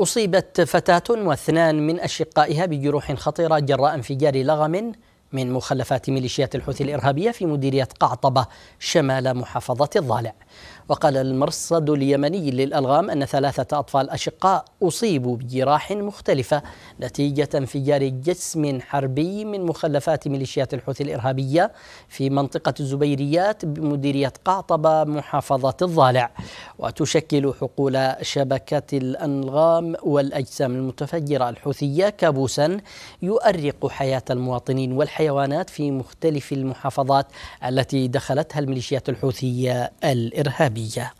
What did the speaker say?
أصيبت فتاة واثنان من أشقائها بجروح خطيرة جراء انفجار لغم من مخلفات ميليشيات الحوثي الإرهابية في مديرية قعطبة شمال محافظة الضالع وقال المرصد اليمني للألغام أن ثلاثة أطفال أشقاء أصيبوا بجراح مختلفة نتيجة انفجار جسم حربي من مخلفات ميليشيات الحوثي الإرهابية في منطقة الزبيريات بمديرية قعطبة محافظة الضالع وتشكل حقول شبكة الأنغام والأجسام المتفجرة الحوثية كابوسا يؤرق حياة المواطنين والحيوانات في مختلف المحافظات التي دخلتها الميليشيات الحوثية الإرهابية